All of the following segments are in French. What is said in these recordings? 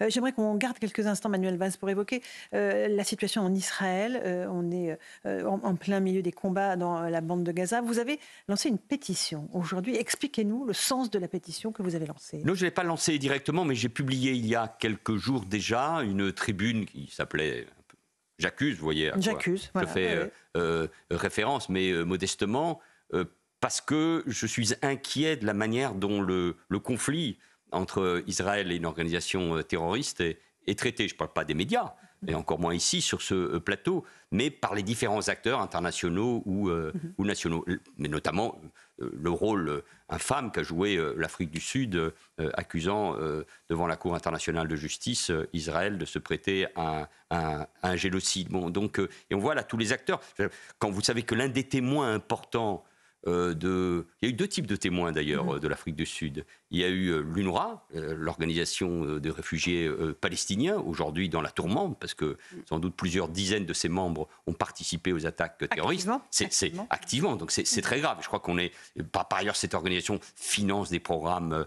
Euh, j'aimerais qu'on garde quelques instants, Manuel Valls, pour évoquer euh, la situation en Israël. Euh, on est en, plein milieu des combats dans la bande de Gaza. Vous avez lancé une pétition aujourd'hui. Expliquez-nous le sens de la pétition que vous avez lancée. Non, je ne l'ai pas lancée directement, mais j'ai publié il y a quelques jours déjà une tribune qui s'appelait J'accuse, vous voyez. J'accuse. Voilà, je fais référence, mais modestement, parce que je suis inquiet de la manière dont le, le conflit entre Israël et une organisation euh, terroriste est, traité, Je ne parle pas des médias, et encore moins ici sur ce euh, plateau, mais par les différents acteurs internationaux ou, euh, mhm. ou nationaux, mais notamment le rôle infâme qu'a joué l'Afrique du Sud, accusant devant la Cour internationale de justice Israël de se prêter à, un, génocide. Bon, donc, et on voit là tous les acteurs. Quand vous savez que l'un des témoins importants euh, de... Il y a eu deux types de témoins d'ailleurs mhm. euh, de l'Afrique du Sud. Il y a eu euh, l'UNRWA, l'organisation des réfugiés palestiniens, aujourd'hui dans la tourmente, parce que mm. sans doute plusieurs dizaines de ses membres ont participé aux attaques terroristes. C'est activement. activement. donc c'est très grave. Je crois qu'on est... Par, par, ailleurs, cette organisation finance des programmes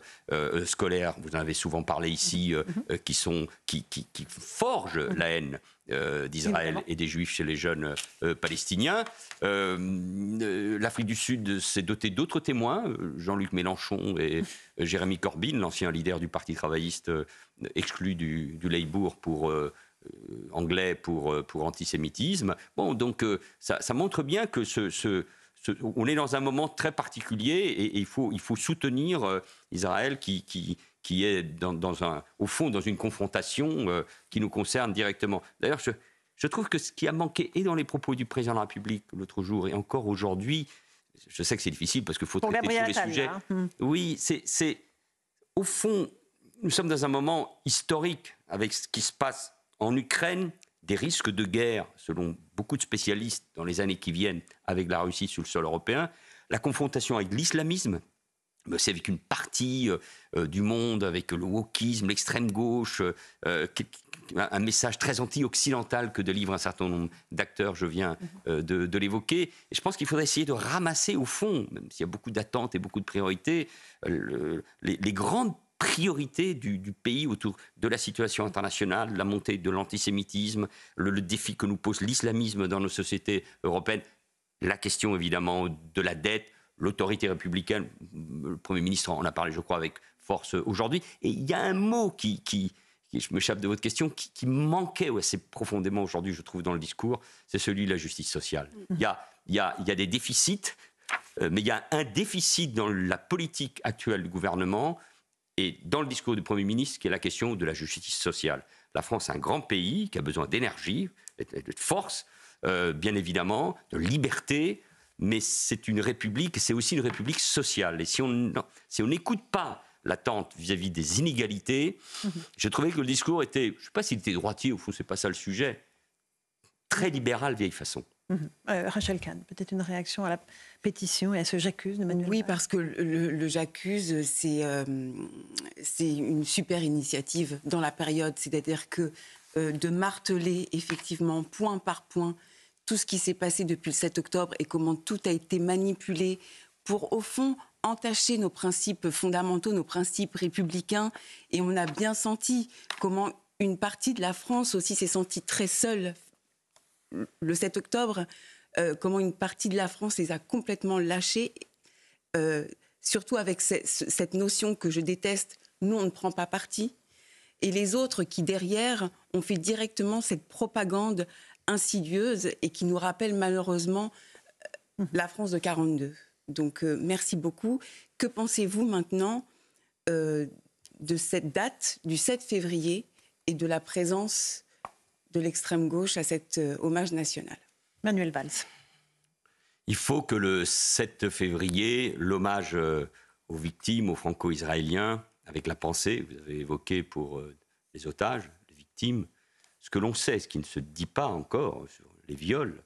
scolaires, vous en avez souvent parlé ici, mhm. qui, sont, qui, qui, forgent mhm. la haine. Euh, d'Israël et des Juifs chez les jeunes euh, euh, palestiniens. L'Afrique du Sud s'est dotée d'autres témoins, Jean-Luc Mélenchon et Jérémy Corbyn, l'ancien leader du Parti travailliste exclu du, du pour anglais pour, pour antisémitisme. Bon, donc ça, montre bien que ce, on est dans un moment très particulier et, il, faut, il faut soutenir Israël qui, qui, qui est dans, un, au fond dans une confrontation euh, qui nous concerne directement. D'ailleurs, je, je, trouve que ce qui a manqué, et dans les propos du président de la République l'autre jour, et encore aujourd'hui, je sais que c'est difficile parce qu'il faut traiter tous les sujets. Hein. Hmm. Oui, c'est au fond, nous sommes dans un moment historique avec ce qui se passe en Ukraine, des risques de guerre, selon beaucoup de spécialistes, dans les années qui viennent avec la Russie sur le sol européen, la confrontation avec l'islamisme, c'est avec une partie euh, euh, du monde, avec le wokisme, l'extrême gauche, euh, un message très anti-occidental que délivre un certain nombre d'acteurs, je viens de, l'évoquer. Et je pense qu'il faudrait essayer de ramasser au fond, même s'il y a beaucoup d'attentes et beaucoup de priorités, les, grandes priorités du, pays autour de la situation internationale, la montée de l'antisémitisme, le défi que nous pose l'islamisme dans nos sociétés européennes, la question évidemment de la dette, l'autorité républicaine, le Premier ministre en a parlé, je crois, avec force aujourd'hui. Et il y a un mot qui, je m'échappe de votre question, qui, qui manquait assez profondément aujourd'hui, je trouve, dans le discours, c'est celui de la justice sociale. Mm. Il y a, des déficits, euh, mais il y a un déficit dans la politique actuelle du gouvernement et dans le discours du Premier ministre, qui est la question de la justice sociale. La France est un grand pays qui a besoin d'énergie, de force, euh, bien évidemment, de liberté, mais c'est une république, c'est aussi une république sociale. Et si on n'écoute pas l'attente vis-à-vis des inégalités, mhm. j'ai trouvé que le discours était, je ne sais pas s'il était droitier, au fond, c'est pas ça le sujet, très libéral, vieille façon. Mhm. Euh, Rachel Kahn, peut-être une réaction à la pétition et à ce j'accuse de Manuel Oui, parce que le, j'accuse, euh, c'est une super initiative dans la période. C'est-à-dire que euh, de marteler effectivement point par point tout ce qui s'est passé depuis le 7 octobre et comment tout a été manipulé pour, au fond, entacher nos principes fondamentaux, nos principes républicains. Et on a bien senti comment une partie de la France aussi s'est sentie très seule le 7 octobre, euh, comment une partie de la France les a complètement lâchés, euh, surtout avec cette notion que je déteste, nous on ne prend pas parti. Et les autres qui derrière ont fait directement cette propagande insidieuse et qui nous rappelle malheureusement euh, la France de 42. Donc euh, merci beaucoup. Que pensez-vous maintenant euh, de cette date du 7 février et de la présence de l'extrême gauche à cet hommage national Manuel Valls. Il faut que le 7 février, l'hommage aux victimes, aux franco-israéliens, avec la pensée, vous avez évoqué pour les otages, les victimes, ce que l'on sait, ce qui ne se dit pas encore sur les viols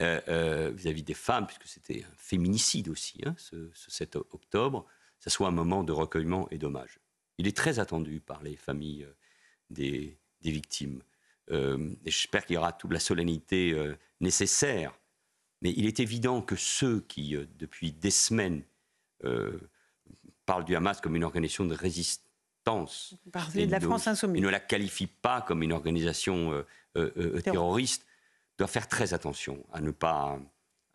euh, euh, vis-à-vis des femmes, puisque c'était un féminicide aussi, hein, ce, 7 octobre, ça soit un moment de recueillement et d'hommage. Il est très attendu par les familles euh, des, victimes. j'espère qu'il y aura toute la solennité nécessaire. Mais il est évident que ceux qui, depuis des semaines, parlent du Hamas comme une organisation de résistance, intense. de la France insoumise. ne la qualifie pas comme une organisation euh, euh, euh, terroriste. Doit faire très attention à ne pas,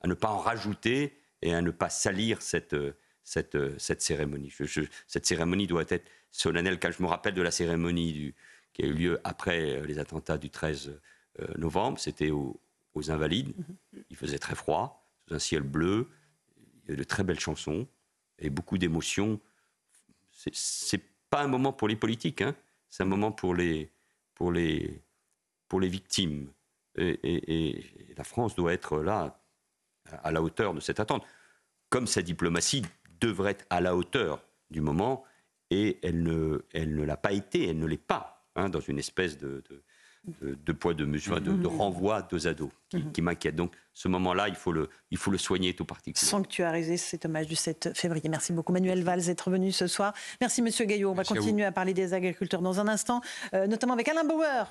à ne pas en rajouter et à ne pas salir cette, cette, cette cérémonie. cette cérémonie doit être solennelle, car je me rappelle de la cérémonie du, qui a eu lieu après les attentats du 13 novembre. C'était aux Invalides. Mhm. Il faisait très froid, sous un ciel bleu. Il y avait de très belles chansons et beaucoup d'émotions. C'est pas un moment pour les politiques, hein, c'est un moment pour les, pour les, pour les victimes. Et, la France doit être là, à la hauteur de cette attente, comme sa diplomatie devrait être à la hauteur du moment, et elle ne, elle ne l'a pas été, elle ne l'est pas, hein, dans une espèce de euh, de, poids, de mesure, mhm. de, renvoi dos à qui, mhm. qui m'inquiète. Donc ce moment-là, il, faut le, il faut le soigner tout particulièrement. Sanctuariser cet hommage du 7 février. Merci beaucoup Manuel Valls d'être venu ce soir. Merci Monsieur Gaillot. On va continuer à, parler des agriculteurs dans un instant, euh, notamment avec Alain Bauer.